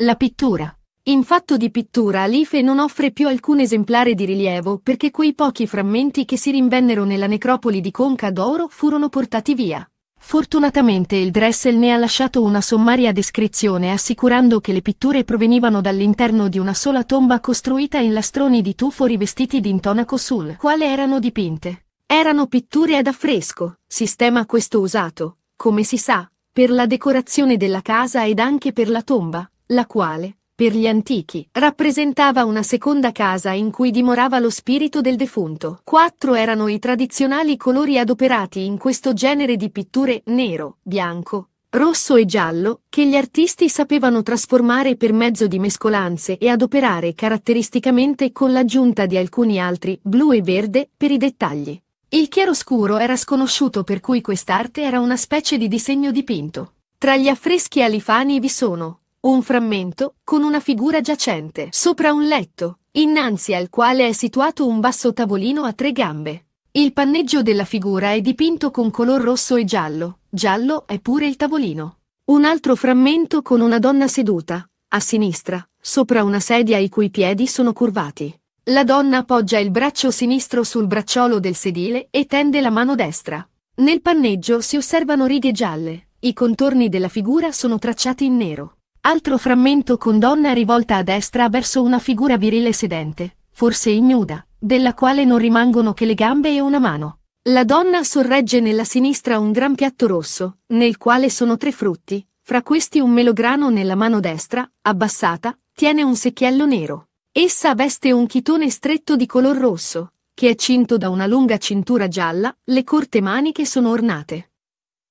La pittura. In fatto di pittura Alife non offre più alcun esemplare di rilievo perché quei pochi frammenti che si rinvennero nella necropoli di Conca d'Oro furono portati via. Fortunatamente il Dressel ne ha lasciato una sommaria descrizione assicurando che le pitture provenivano dall'interno di una sola tomba costruita in lastroni di tufo rivestiti d'intonaco sul quale erano dipinte. Erano pitture ad affresco, sistema questo usato, come si sa, per la decorazione della casa ed anche per la tomba la quale, per gli antichi, rappresentava una seconda casa in cui dimorava lo spirito del defunto. Quattro erano i tradizionali colori adoperati in questo genere di pitture nero, bianco, rosso e giallo, che gli artisti sapevano trasformare per mezzo di mescolanze e adoperare caratteristicamente con l'aggiunta di alcuni altri, blu e verde, per i dettagli. Il chiaroscuro era sconosciuto per cui quest'arte era una specie di disegno dipinto. Tra gli affreschi alifani vi sono, un frammento, con una figura giacente sopra un letto, innanzi al quale è situato un basso tavolino a tre gambe. Il panneggio della figura è dipinto con color rosso e giallo, giallo è pure il tavolino. Un altro frammento con una donna seduta, a sinistra, sopra una sedia i cui piedi sono curvati. La donna appoggia il braccio sinistro sul bracciolo del sedile e tende la mano destra. Nel panneggio si osservano righe gialle, i contorni della figura sono tracciati in nero. Altro frammento con donna rivolta a destra verso una figura virile sedente, forse ignuda, della quale non rimangono che le gambe e una mano. La donna sorregge nella sinistra un gran piatto rosso, nel quale sono tre frutti, fra questi un melograno nella mano destra, abbassata, tiene un secchiello nero. Essa veste un chitone stretto di color rosso, che è cinto da una lunga cintura gialla, le corte maniche sono ornate.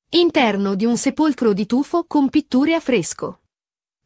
Interno di un sepolcro di tufo con pitture a fresco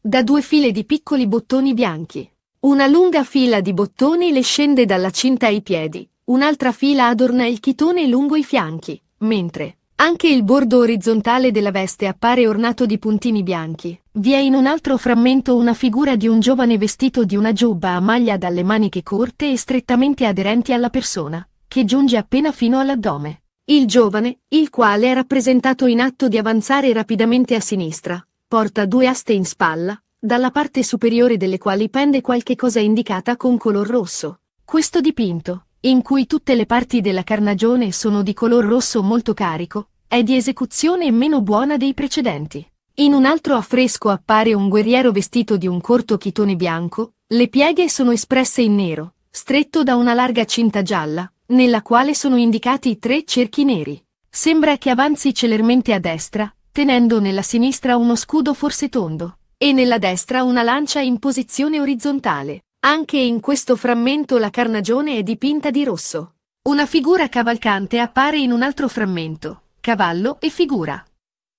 da due file di piccoli bottoni bianchi. Una lunga fila di bottoni le scende dalla cinta ai piedi, un'altra fila adorna il chitone lungo i fianchi, mentre anche il bordo orizzontale della veste appare ornato di puntini bianchi. Vi è in un altro frammento una figura di un giovane vestito di una giubba a maglia dalle maniche corte e strettamente aderenti alla persona, che giunge appena fino all'addome. Il giovane, il quale è rappresentato in atto di avanzare rapidamente a sinistra, Porta due aste in spalla, dalla parte superiore delle quali pende qualche cosa indicata con color rosso. Questo dipinto, in cui tutte le parti della carnagione sono di color rosso molto carico, è di esecuzione meno buona dei precedenti. In un altro affresco appare un guerriero vestito di un corto chitone bianco, le pieghe sono espresse in nero, stretto da una larga cinta gialla, nella quale sono indicati tre cerchi neri. Sembra che avanzi celermente a destra, tenendo nella sinistra uno scudo forse tondo, e nella destra una lancia in posizione orizzontale. Anche in questo frammento la carnagione è dipinta di rosso. Una figura cavalcante appare in un altro frammento, cavallo e figura.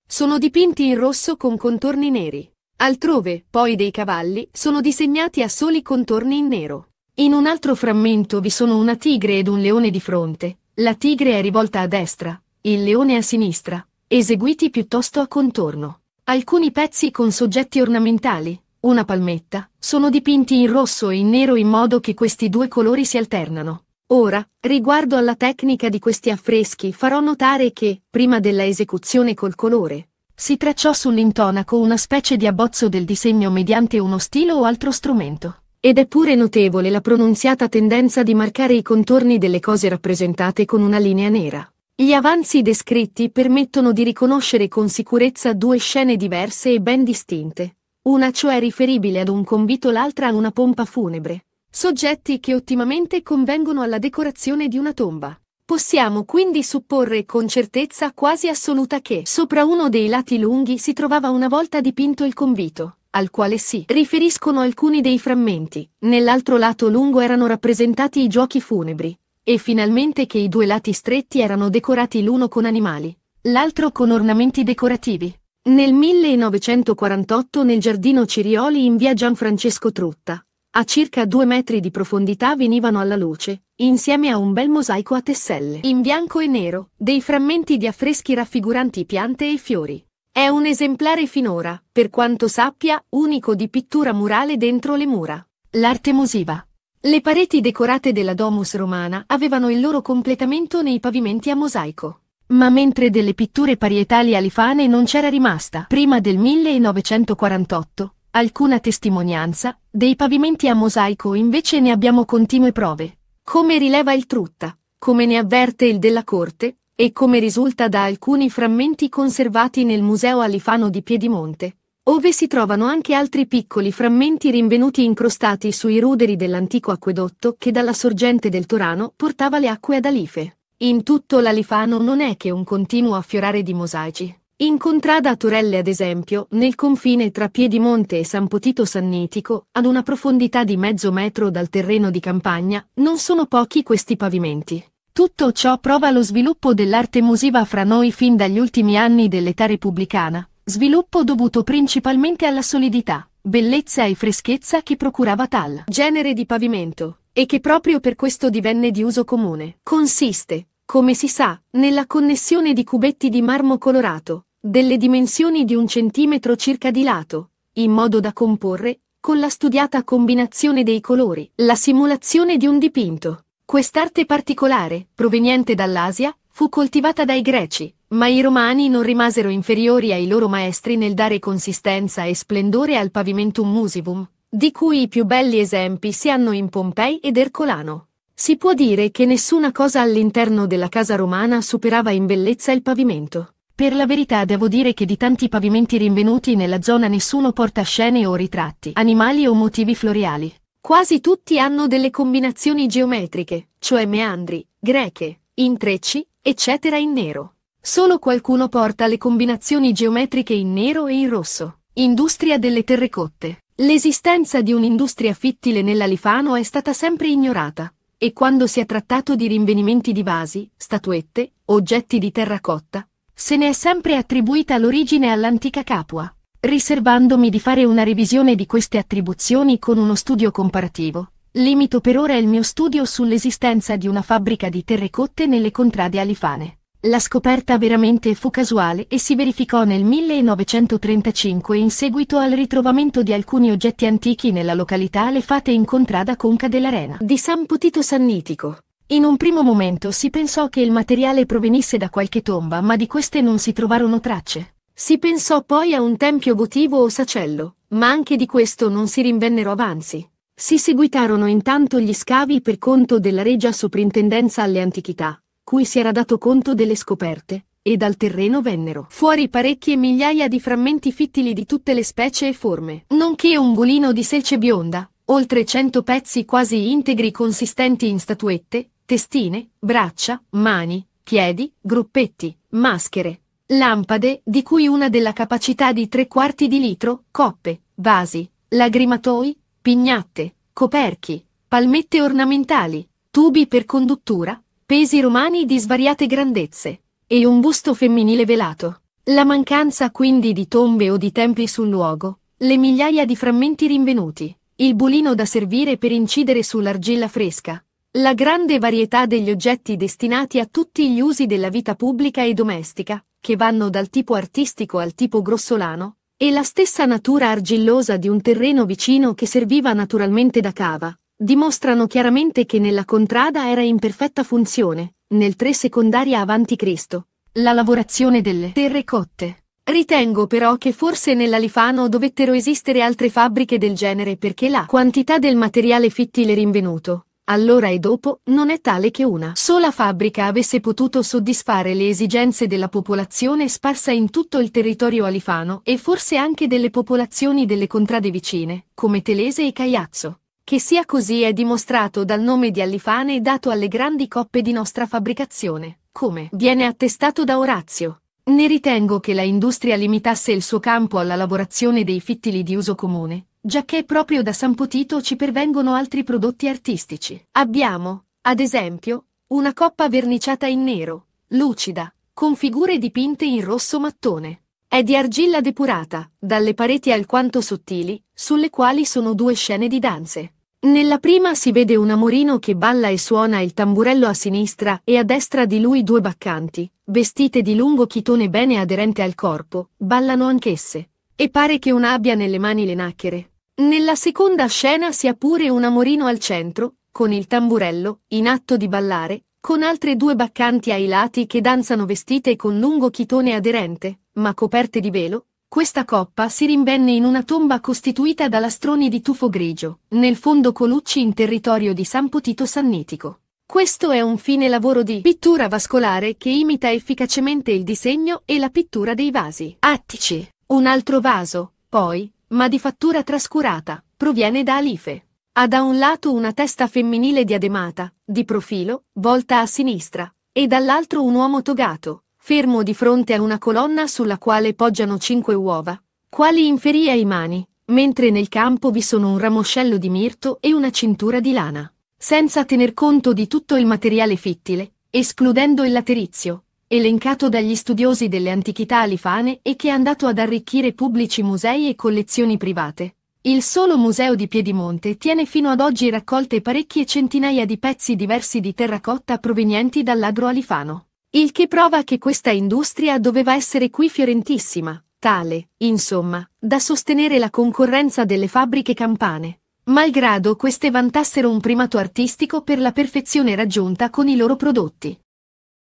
Sono dipinti in rosso con contorni neri. Altrove, poi dei cavalli, sono disegnati a soli contorni in nero. In un altro frammento vi sono una tigre ed un leone di fronte. La tigre è rivolta a destra, il leone a sinistra, eseguiti piuttosto a contorno. Alcuni pezzi con soggetti ornamentali, una palmetta, sono dipinti in rosso e in nero in modo che questi due colori si alternano. Ora, riguardo alla tecnica di questi affreschi farò notare che, prima della esecuzione col colore, si tracciò sull'intonaco una specie di abbozzo del disegno mediante uno stilo o altro strumento. Ed è pure notevole la pronunziata tendenza di marcare i contorni delle cose rappresentate con una linea nera. Gli avanzi descritti permettono di riconoscere con sicurezza due scene diverse e ben distinte, una cioè riferibile ad un convito l'altra a una pompa funebre, soggetti che ottimamente convengono alla decorazione di una tomba. Possiamo quindi supporre con certezza quasi assoluta che sopra uno dei lati lunghi si trovava una volta dipinto il convito, al quale si riferiscono alcuni dei frammenti, nell'altro lato lungo erano rappresentati i giochi funebri, e finalmente che i due lati stretti erano decorati l'uno con animali, l'altro con ornamenti decorativi. Nel 1948 nel giardino Cirioli in via Gianfrancesco Trotta, a circa due metri di profondità venivano alla luce, insieme a un bel mosaico a tesselle, in bianco e nero, dei frammenti di affreschi raffiguranti piante e fiori. È un esemplare finora, per quanto sappia, unico di pittura murale dentro le mura. L'arte musiva le pareti decorate della Domus romana avevano il loro completamento nei pavimenti a mosaico. Ma mentre delle pitture parietali alifane non c'era rimasta, prima del 1948, alcuna testimonianza, dei pavimenti a mosaico invece ne abbiamo continue prove. Come rileva il Trutta, come ne avverte il della Corte, e come risulta da alcuni frammenti conservati nel Museo Alifano di Piedimonte, ove si trovano anche altri piccoli frammenti rinvenuti incrostati sui ruderi dell'antico acquedotto che dalla sorgente del Torano portava le acque ad Alife. In tutto l'Alifano non è che un continuo affiorare di mosaici. In contrada a Torelle, ad esempio, nel confine tra Piedimonte e San Potito Sannitico, ad una profondità di mezzo metro dal terreno di campagna, non sono pochi questi pavimenti. Tutto ciò prova lo sviluppo dell'arte musiva fra noi fin dagli ultimi anni dell'età repubblicana, sviluppo dovuto principalmente alla solidità, bellezza e freschezza che procurava tal genere di pavimento, e che proprio per questo divenne di uso comune. Consiste, come si sa, nella connessione di cubetti di marmo colorato, delle dimensioni di un centimetro circa di lato, in modo da comporre, con la studiata combinazione dei colori, la simulazione di un dipinto. Quest'arte particolare, proveniente dall'Asia, fu coltivata dai greci, ma i romani non rimasero inferiori ai loro maestri nel dare consistenza e splendore al pavimentum musivum, di cui i più belli esempi si hanno in Pompei ed Ercolano. Si può dire che nessuna cosa all'interno della casa romana superava in bellezza il pavimento. Per la verità devo dire che di tanti pavimenti rinvenuti nella zona nessuno porta scene o ritratti, animali o motivi floreali. Quasi tutti hanno delle combinazioni geometriche, cioè meandri, greche, intrecci, eccetera in nero. Solo qualcuno porta le combinazioni geometriche in nero e in rosso. Industria delle terrecotte. L'esistenza di un'industria fittile nell'Alifano è stata sempre ignorata, e quando si è trattato di rinvenimenti di vasi, statuette, oggetti di terracotta, se ne è sempre attribuita l'origine all'antica Capua, riservandomi di fare una revisione di queste attribuzioni con uno studio comparativo. Limito per ora il mio studio sull'esistenza di una fabbrica di terrecotte nelle contrade alifane. La scoperta veramente fu casuale e si verificò nel 1935 in seguito al ritrovamento di alcuni oggetti antichi nella località Le Fate in contrada Conca dell'Arena di San Potito Sannitico. In un primo momento si pensò che il materiale provenisse da qualche tomba, ma di queste non si trovarono tracce. Si pensò poi a un tempio votivo o sacello, ma anche di questo non si rinvennero avanzi. Si seguitarono intanto gli scavi per conto della Regia Soprintendenza alle Antichità cui si era dato conto delle scoperte, e dal terreno vennero fuori parecchie migliaia di frammenti fittili di tutte le specie e forme, nonché un bulino di selce bionda, oltre cento pezzi quasi integri consistenti in statuette, testine, braccia, mani, piedi, gruppetti, maschere, lampade, di cui una della capacità di tre quarti di litro, coppe, vasi, lagrimatoi, pignatte, coperchi, palmette ornamentali, tubi per conduttura, pesi romani di svariate grandezze, e un busto femminile velato. La mancanza quindi di tombe o di templi sul luogo, le migliaia di frammenti rinvenuti, il bulino da servire per incidere sull'argilla fresca, la grande varietà degli oggetti destinati a tutti gli usi della vita pubblica e domestica, che vanno dal tipo artistico al tipo grossolano, e la stessa natura argillosa di un terreno vicino che serviva naturalmente da cava, dimostrano chiaramente che nella contrada era in perfetta funzione, nel 3 secondaria Cristo, la lavorazione delle terre cotte. Ritengo però che forse nell'Alifano dovettero esistere altre fabbriche del genere perché la quantità del materiale fittile rinvenuto, allora e dopo, non è tale che una sola fabbrica avesse potuto soddisfare le esigenze della popolazione sparsa in tutto il territorio alifano e forse anche delle popolazioni delle contrade vicine, come Telese e Caiazzo. Che sia così è dimostrato dal nome di Alifane dato alle grandi coppe di nostra fabbricazione, come viene attestato da Orazio. Ne ritengo che la industria limitasse il suo campo alla lavorazione dei fittili di uso comune, giacché proprio da San Potito ci pervengono altri prodotti artistici. Abbiamo, ad esempio, una coppa verniciata in nero, lucida, con figure dipinte in rosso mattone. È di argilla depurata, dalle pareti alquanto sottili, sulle quali sono due scene di danze. Nella prima si vede un amorino che balla e suona il tamburello a sinistra e a destra di lui due baccanti, vestite di lungo chitone bene aderente al corpo, ballano anch'esse. E pare che una abbia nelle mani le nacchere. Nella seconda scena si ha pure un amorino al centro, con il tamburello, in atto di ballare, con altre due baccanti ai lati che danzano vestite con lungo chitone aderente, ma coperte di velo, questa coppa si rinvenne in una tomba costituita da lastroni di tufo grigio, nel fondo Colucci in territorio di San Potito Sannitico. Questo è un fine lavoro di pittura vascolare che imita efficacemente il disegno e la pittura dei vasi. Attici. Un altro vaso, poi, ma di fattura trascurata, proviene da Alife. Ha da un lato una testa femminile diademata, di profilo, volta a sinistra, e dall'altro un uomo togato, fermo di fronte a una colonna sulla quale poggiano cinque uova, quali inferì ai mani, mentre nel campo vi sono un ramoscello di mirto e una cintura di lana, senza tener conto di tutto il materiale fittile, escludendo il laterizio, elencato dagli studiosi delle antichità alifane e che è andato ad arricchire pubblici musei e collezioni private. Il solo museo di Piedimonte tiene fino ad oggi raccolte parecchie centinaia di pezzi diversi di terracotta provenienti dall'agro alifano. Il che prova che questa industria doveva essere qui fiorentissima, tale, insomma, da sostenere la concorrenza delle fabbriche campane, malgrado queste vantassero un primato artistico per la perfezione raggiunta con i loro prodotti.